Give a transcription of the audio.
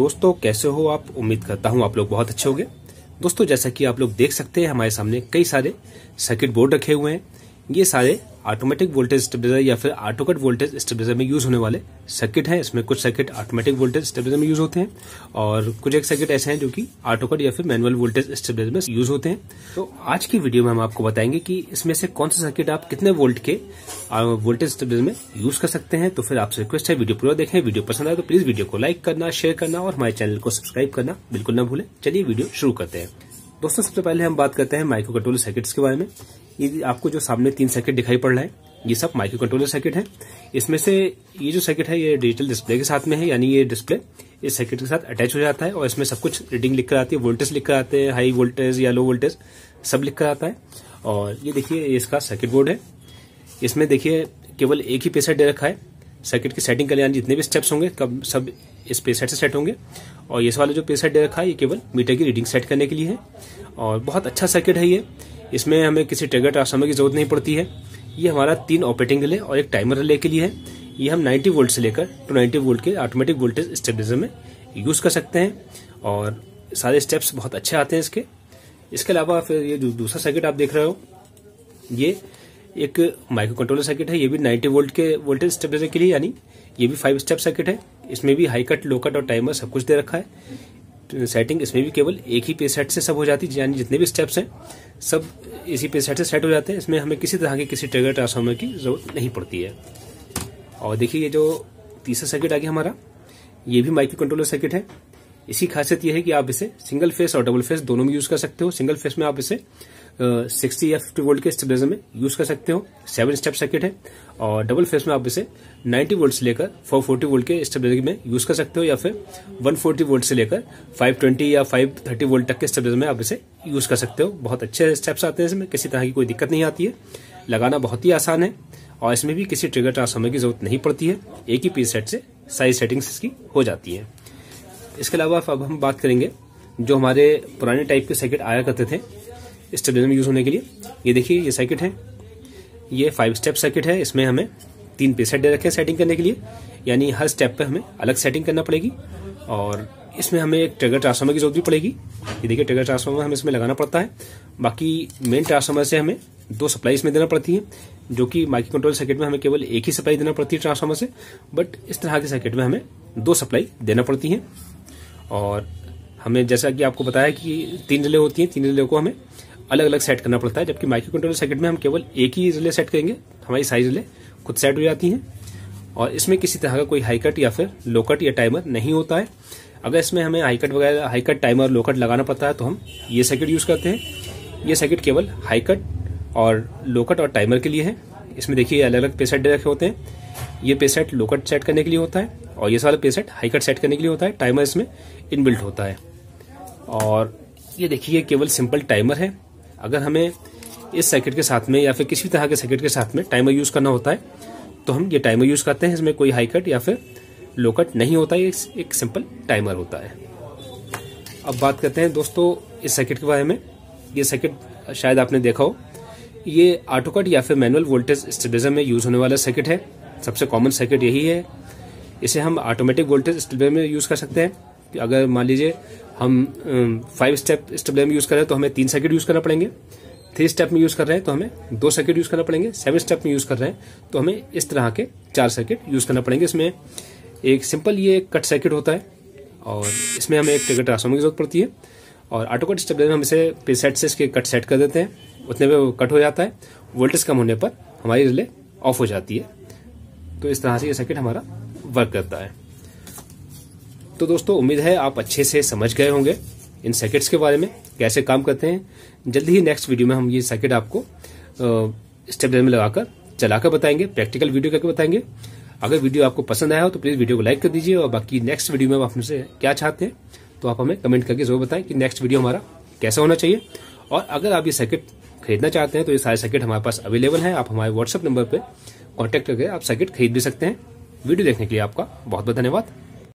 दोस्तों कैसे हो आप उम्मीद करता हूं आप लोग बहुत अच्छे होंगे दोस्तों जैसा कि आप लोग देख सकते हैं हमारे सामने कई सारे सर्किट बोर्ड रखे हुए हैं ये सारे ऑटोमेटिक वोल्टेज स्टेबिलाईजर या फिर ऑटोकट वोल्टेज स्टेबिलाईजर में यूज होने वाले सर्किट हैं इसमें कुछ सर्किट ऑटोमेटिक वोल्टेज स्टेबिलाईजर में यूज होते हैं और कुछ एक सर्किट ऐसे हैं जो कि ऑटोकट या फिर मैनुअल वोल्टेज स्टेबिलाईजर में यूज होते हैं तो आज की वीडियो में हम आपको बताएंगे कि इसमें से कौन सा सर्किट आप कितने वोल्ट के वोल्टेज स्टेबिलाईजर में यूज कर सकते हैं तो फिर आपसे रिक्वेस्ट है वीडियो पूरा देखें वीडियो पसंद आए तो प्लीज वीडियो को लाइक करना शेयर करना और हमारे चैनल को सब्सक्राइब करना बिल्कुल न भूले चलिए वीडियो शुरू करते हैं दोस्तों सबसे पहले हम बात करते हैं माइक्रो कंट्रोल सर्किट्स के बारे में ये आपको जो सामने तीन सर्किट दिखाई पड़ रहा है ये सब माइक्रो कंट्रोलर सर्किट है इसमें से ये जो सर्किट है ये डिजिटल डिस्प्ले के साथ में है यानी ये डिस्प्ले इस सर्किट के साथ अटैच हो जाता है और इसमें सब कुछ रीडिंग लिख कर आती है वोल्टेज लिख कर आते हैं हाई वोल्टेज या लो वोल्टेज सब लिख कर आता है और ये देखिए इसका सर्किट बोर्ड है इसमें देखिए केवल एक ही पेसेट दे रखा है सर्किट की सेटिंग करने जितने भी स्टेप्स होंगे कब सब इस पेसेट से सेट होंगे और ये वाला जो पेसेट दे रखा है ये केवल मीटर की रीडिंग सेट करने के लिए है और बहुत अच्छा सर्किट है ये इसमें हमें किसी और ट्रांसफार्मर की जरूरत नहीं पड़ती है ये हमारा तीन ऑपरेटिंग रिले और एक टाइमर रिले के लिए है ये हम 90 वोल्ट से लेकर टू वोल्ट के ऑटोमेटिक वोल्टेज स्टेबलाइजर में यूज़ कर सकते हैं और सारे स्टेप्स बहुत अच्छे आते हैं इसके इसके अलावा फिर ये दूसरा सर्किट आप देख रहे हो ये एक माइक्रो कंट्रोलर सर्किट है ये भी नाइन्टी वोल्ट के वोल्टेज स्टेबलाइजर के लिए यानी ये भी फाइव स्टेप सर्किट है इसमें भी हाई कट लो कट और टाइमर सब कुछ दे रखा है सेटिंग इसमें भी केवल एक ही पेसेट सेट से सब हो जाती है यानी जितने भी स्टेप्स हैं सब इसी पे सेट से सेट हो जाते हैं इसमें हमें किसी तरह के किसी ट्रिगर ट्रांसफॉर्मर की जरूरत नहीं पड़ती है और देखिए ये जो तीसरा सर्किट आ गया हमारा ये भी माइक्रो कंट्रोलर सर्किट है इसी खासियत यह है कि आप इसे सिंगल फेस और डबल फेस दोनों में यूज कर सकते हो सिंगल फेस में आप इसे सिक्सटी या फिफ्टी वोल्ट के स्टेबलाइजर में यूज कर सकते हो सेवन स्टेप सर्किट है और डबल फेस में आप इसे 90 वोल्ट से लेकर 440 वोल्ट के स्टेबलाइजर में यूज कर सकते हो या फिर 140 वोल्ट से लेकर 520 या 530 वोल्ट तक के स्टेबलाइजर में आप इसे यूज कर सकते हो बहुत अच्छे स्टेप्स आते हैं इसमें किसी तरह की कोई दिक्कत नहीं आती है लगाना बहुत ही आसान है और इसमें भी किसी ट्रिगर ट्रांसफॉर्मर की जरूरत नहीं पड़ती है एक ही पीस सेट से सारी सेटिंग्स इसकी हो जाती है इसके अलावा अब हम बात करेंगे जो हमारे पुराने टाइप के सर्किट आया करते थे स्टेबलाइजर में यूज होने के लिए ये देखिए ये सर्किट है ये फाइव स्टेप सर्किट है इसमें हमें तीन पे सेट दे रखे हैं सेटिंग करने के लिए यानी हर स्टेप पे हमें अलग सेटिंग करना पड़ेगी और इसमें हमें एक ट्रिगर ट्रांसफार्मर की जरूरत भी पड़ेगी ये देखिए ट्रिगर ट्रांसफार्मर हमें इसमें लगाना पड़ता है बाकी मेन ट्रांसफार्मर से हमें दो सप्लाई इसमें देना पड़ती है जो कि माइक्रो कंट्रोल सर्किट में हमें केवल एक ही सप्लाई देना पड़ती है ट्रांसफार्मर से बट इस तरह के सर्किट में हमें दो सप्लाई देना पड़ती है और हमें जैसा कि आपको बताया कि तीन रिले होती हैं तीन रिले को हमें अलग अलग सेट करना पड़ता है जबकि माइक्रो कंट्रोलर सर्किट में हम केवल एक ही रिले सेट करेंगे हमारी सारी रिले खुद सेट हो जाती हैं और इसमें किसी तरह का कोई हाई कट या फिर लो कट या टाइमर नहीं होता है अगर इसमें हमें हाई कट वगैरह high cut timer low cut लगाना पड़ता है तो हम ये सर्किट यूज़ करते हैं ये सर्किट केवल हाई कट और लो कट और टाइमर के लिए है इसमें देखिए अलग अलग पेसेट रखे होते हैं ये पेसेट लो कट सेट करने के लिए होता है और ये सारा पेसेट हाई कट सेट करने के लिए होता है टाइमर इसमें इनबिल्ट होता है और ये देखिए केवल सिंपल टाइमर है अगर हमें इस सर्किट के साथ में या फिर किसी तरह के सर्किट के साथ में टाइमर यूज़ करना होता है तो हम ये टाइमर यूज़ करते हैं इसमें कोई हाई कट या फिर लो कट नहीं होता है एक सिंपल टाइमर होता है अब बात करते हैं दोस्तों इस सर्किट के बारे में ये सर्किट शायद आपने देखा हो ये ऑटो कट या फिर मैनुअल वोल्टेज स्टेबिलाईजर में यूज़ होने वाला सर्किट है सबसे कॉमन सर्किट यही है इसे हम ऑटोमेटिक वोल्टेज स्टेबिलाईजर में यूज़ कर सकते हैं कि अगर मान लीजिए हम फाइव स्टेप स्टेबलर में यूज कर रहे हैं तो हमें तीन सेकेंड यूज करना पड़ेंगे थ्री स्टेप में यूज कर रहे हैं तो हमें दो सेकेंड यूज करना पड़ेंगे सेवन स्टेप में यूज कर रहे हैं तो हमें इस तरह के चार सेकेंड यूज करना पड़ेंगे इसमें एक सिंपल ये कट सर्किट होता है और इसमें हमें एक टिकट ट्रांसफॉर्मर की जरूरत पड़ती है और ऑटोकट स्टेबलर में हम इसे प्रीसेट से इसके कट सेट कर देते हैं उतने पर वो कट हो जाता है वोल्टेज कम होने पर हमारी रिले ऑफ हो जाती है तो इस तरह से ये सर्किट हमारा वर्क करता है तो दोस्तों उम्मीद है आप अच्छे से समझ गए होंगे इन सर्किट्स के बारे में कैसे काम करते हैं जल्दी ही नेक्स्ट वीडियो में हम ये सर्किट आपको स्टेप में लगाकर चलाकर बताएंगे प्रैक्टिकल वीडियो करके बताएंगे अगर वीडियो आपको पसंद आया हो तो प्लीज वीडियो को लाइक कर दीजिए और बाकी नेक्स्ट वीडियो में आप हमसे क्या चाहते हैं तो आप हमें कमेंट करके जरूर बताएं कि नेक्स्ट वीडियो हमारा कैसा होना चाहिए और अगर आप ये सर्किट खरीदना चाहते हैं तो ये सारे सर्किट हमारे पास अवेलेबल है आप हमारे व्हाट्सअप नंबर पर कॉन्टेक्ट करके आप सर्किट खरीद भी सकते हैं वीडियो देखने के लिए आपका बहुत बहुत धन्यवाद